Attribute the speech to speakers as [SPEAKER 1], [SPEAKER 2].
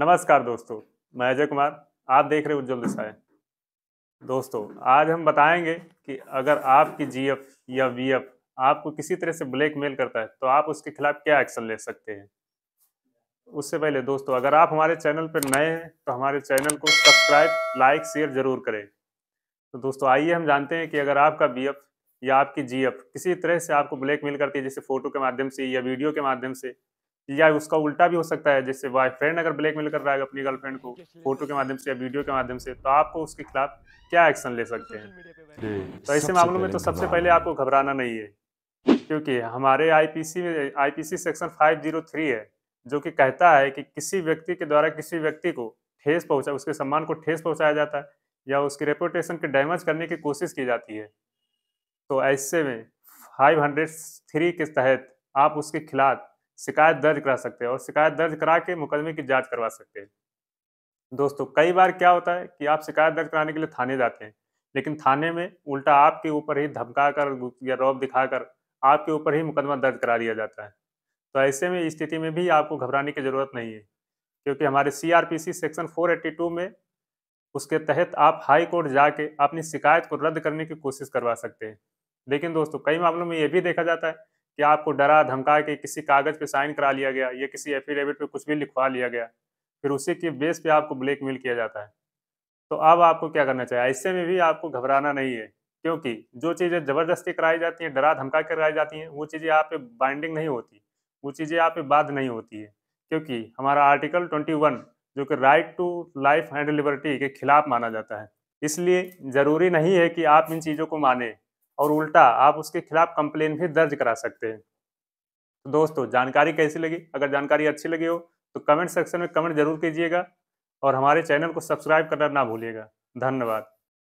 [SPEAKER 1] नमस्कार दोस्तों मैं अजय कुमार आप देख रहे उज्जवल दिशाएं दोस्तों आज हम बताएंगे कि अगर आपकी जीएफ या वीएफ आपको किसी तरह से ब्लैकमेल करता है तो आप उसके खिलाफ क्या एक्शन ले सकते हैं उससे पहले दोस्तों अगर आप हमारे चैनल पर नए हैं तो हमारे चैनल को सब्सक्राइब लाइक शेयर जरूर करें तो दोस्तों आइए हम जानते हैं कि अगर आपका बी या आपकी जीएफ किसी तरह से आपको ब्लैकमेल करती है जैसे फोटो के माध्यम से या वीडियो के माध्यम से या उसका उल्टा भी हो सकता है जैसे बॉयफ्रेंड अगर ब्लैकमेल कर रहा है अपनी गर्लफ्रेंड को फोटो के माध्यम से या वीडियो के माध्यम से तो आपको उसके खिलाफ क्या एक्शन ले सकते हैं तो ऐसे मामलों में तो सबसे हाँ। पहले आपको घबराना नहीं है क्योंकि हमारे आईपीसी में आईपीसी सेक्शन 503 है जो कि कहता है कि किसी व्यक्ति के द्वारा किसी व्यक्ति को ठेस पहुंचा उसके सम्मान को ठेस पहुंचाया जाता है या उसकी रेपुटेशन के डैमेज करने की कोशिश की जाती है तो ऐसे में फाइव हंड्रेड थ्री के तहत आप उसके खिलाफ शिकायत दर्ज करा सकते हैं और शिकायत दर्ज करा के मुकदमे की जांच करवा सकते हैं दोस्तों कई बार क्या होता है कि आप शिकायत दर्ज कराने के लिए थाने जाते हैं लेकिन थाने में उल्टा आपके ऊपर ही धमका कर या रौब दिखाकर आपके ऊपर ही मुकदमा दर्ज करा दिया जाता है तो ऐसे में स्थिति में भी आपको घबराने की ज़रूरत नहीं है क्योंकि हमारे सी सेक्शन टू में उसके तहत आप हाई कोर्ट जाके अपनी शिकायत को रद्द करने की कोशिश करवा सकते हैं लेकिन दोस्तों कई मामलों में ये भी देखा जाता है कि आपको डरा धमका के किसी कागज़ पे साइन करा लिया गया या किसी एफिडेविट पे कुछ भी लिखवा लिया गया फिर उसी के बेस पे आपको ब्लैकमेल किया जाता है तो अब आपको क्या करना चाहिए ऐसे में भी आपको घबराना नहीं है क्योंकि जो चीज़ें ज़बरदस्ती कराई जाती हैं डरा धमका के कराई जाती हैं वो चीज़ें आप पे बाइंडिंग नहीं होती वो चीज़ें आप पे बाध नहीं होती है क्योंकि हमारा आर्टिकल ट्वेंटी वन जो कि right to life and liberty के खिलाफ माना जाता है इसलिए ज़रूरी नहीं है कि आप इन चीज़ों को माने और उल्टा आप उसके खिलाफ कंप्लेन भी दर्ज करा सकते हैं तो दोस्तों जानकारी कैसी लगी अगर जानकारी अच्छी लगी हो तो कमेंट सेक्शन में कमेंट जरूर कीजिएगा और हमारे चैनल को सब्सक्राइब करना ना भूलिएगा धन्यवाद